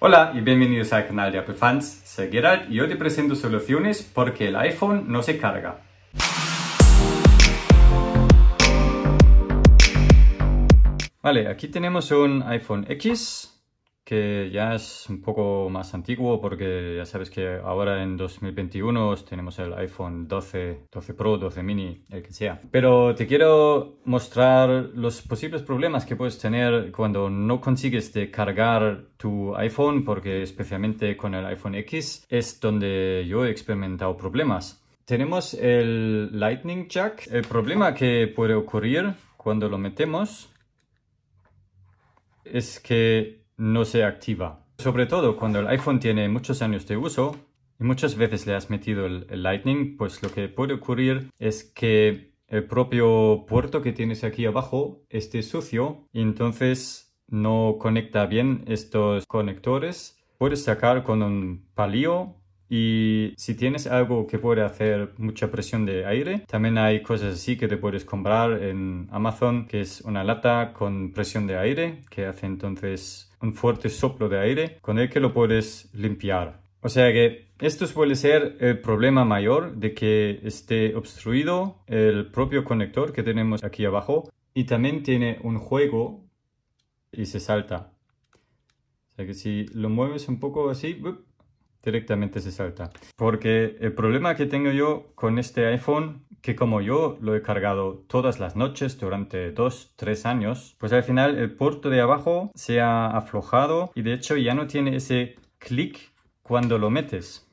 Hola y bienvenidos al canal de Apple Fans, soy Gerard y hoy te presento soluciones porque el iPhone no se carga. Vale, aquí tenemos un iPhone X que ya es un poco más antiguo porque ya sabes que ahora en 2021 tenemos el iPhone 12, 12 Pro, 12 mini, el que sea. Pero te quiero mostrar los posibles problemas que puedes tener cuando no consigues de cargar tu iPhone porque especialmente con el iPhone X es donde yo he experimentado problemas. Tenemos el Lightning Jack. El problema que puede ocurrir cuando lo metemos es que no se activa. Sobre todo cuando el iPhone tiene muchos años de uso y muchas veces le has metido el, Lightning, pues lo que puede ocurrir es que el propio puerto que tienes aquí abajo esté sucio y entonces no conecta bien estos conectores. Puedes sacar con un palillo y si tienes algo que puede hacer mucha presión de aire, también hay cosas así que te puedes comprar en Amazon, que es una lata con presión de aire, que hace entonces un fuerte soplo de aire, con el que lo puedes limpiar. O sea que esto suele ser el problema mayor de que esté obstruido el propio conector que tenemos aquí abajo y también tiene un juego y se salta. O sea que si lo mueves un poco así, directamente se salta. Porque el problema que tengo yo con este iPhone, que como yo lo he cargado todas las noches durante 2, 3 años, pues al final el puerto de abajo se ha aflojado y de hecho ya no tiene ese clic cuando lo metes.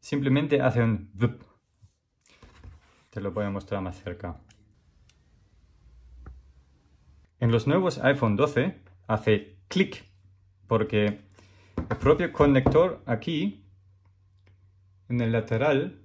Simplemente hace un... Te lo voy a mostrar más cerca. En los nuevos iPhone 12 hace clic porque el propio conector aquí, en el lateral,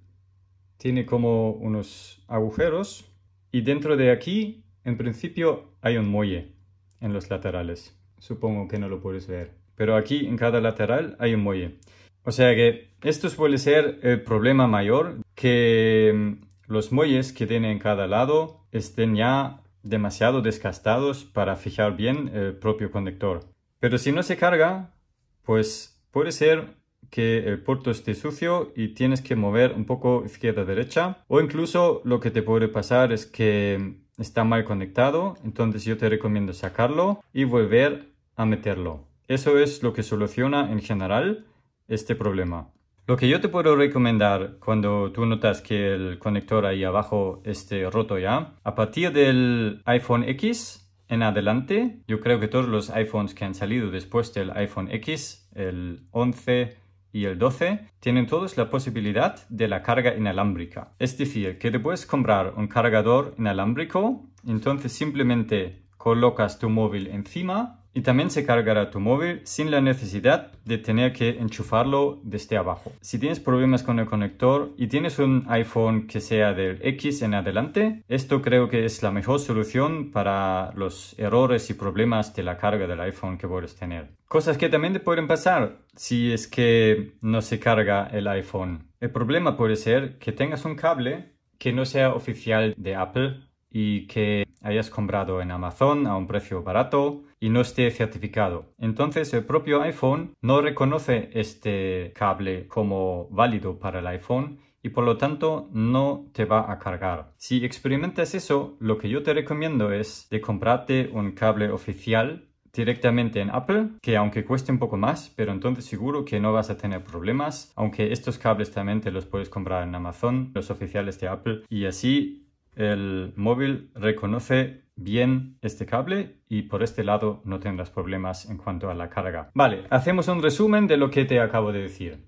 tiene como unos agujeros y dentro de aquí, en principio, hay un muelle en los laterales. Supongo que no lo puedes ver. Pero aquí, en cada lateral, hay un muelle. O sea que esto suele ser el problema mayor, que mm, los muelles que tiene en cada lado estén ya demasiado desgastados para fijar bien el propio conector. Pero si no se carga, pues puede ser que el puerto esté sucio y tienes que mover un poco izquierda-derecha. O incluso lo que te puede pasar es que está mal conectado, entonces yo te recomiendo sacarlo y volver a meterlo. Eso es lo que soluciona en general este problema. Lo que yo te puedo recomendar cuando tú notas que el conector ahí abajo esté roto ya, a partir del iPhone X en adelante, yo creo que todos los iPhones que han salido después del iPhone X, el 11 y el 12, tienen todos la posibilidad de la carga inalámbrica. Es decir, que te puedes comprar un cargador inalámbrico, entonces simplemente colocas tu móvil encima y también se cargará tu móvil sin la necesidad de tener que enchufarlo desde abajo. Si tienes problemas con el conector y tienes un iPhone que sea del X en adelante, esto creo que es la mejor solución para los errores y problemas de la carga del iPhone que puedes tener. Cosas que también te pueden pasar si es que no se carga el iPhone. El problema puede ser que tengas un cable que no sea oficial de Apple y que hayas comprado en Amazon a un precio barato y no esté certificado. Entonces el propio iPhone no reconoce este cable como válido para el iPhone y por lo tanto no te va a cargar. Si experimentas eso, lo que yo te recomiendo es de comprarte un cable oficial directamente en Apple, que aunque cueste un poco más, pero entonces seguro que no vas a tener problemas, aunque estos cables también te los puedes comprar en Amazon, los oficiales de Apple, y así el móvil reconoce bien este cable y por este lado no tendrás problemas en cuanto a la carga. Vale, hacemos un resumen de lo que te acabo de decir.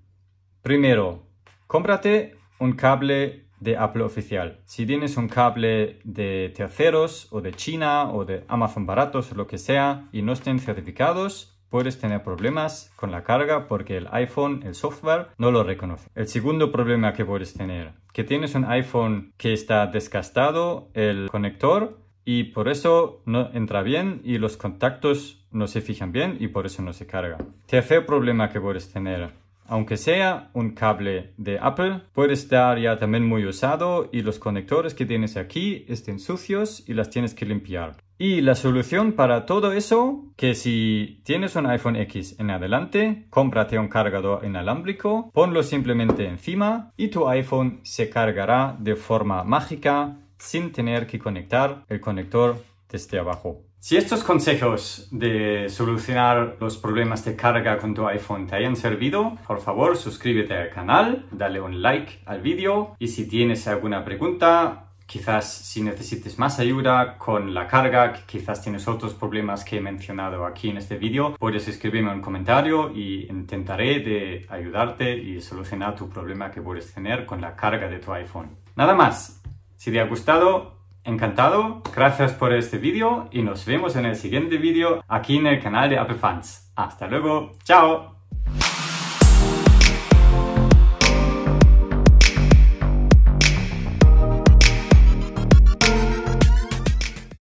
Primero, cómprate un cable de Apple oficial. Si tienes un cable de terceros o de China o de Amazon baratos o lo que sea y no estén certificados, puedes tener problemas con la carga porque el iPhone, el software, no lo reconoce. El segundo problema que puedes tener, que tienes un iPhone que está desgastado, el conector, y por eso no entra bien y los contactos no se fijan bien y por eso no se carga. Tercer problema que puedes tener, aunque sea un cable de Apple, puede estar ya también muy usado y los conectores que tienes aquí estén sucios y las tienes que limpiar. Y la solución para todo eso, que si tienes un iPhone X en adelante, cómprate un cargador inalámbrico, ponlo simplemente encima y tu iPhone se cargará de forma mágica sin tener que conectar el conector desde abajo. Si estos consejos de solucionar los problemas de carga con tu iPhone te hayan servido, por favor suscríbete al canal, dale un like al vídeo y si tienes alguna pregunta, quizás si necesites más ayuda con la carga, quizás tienes otros problemas que he mencionado aquí en este vídeo, puedes escribirme un comentario y intentaré de ayudarte y solucionar tu problema que puedes tener con la carga de tu iPhone. Nada más. Si te ha gustado, Encantado, gracias por este vídeo y nos vemos en el siguiente vídeo aquí en el canal de Apple Fans. Hasta luego, chao.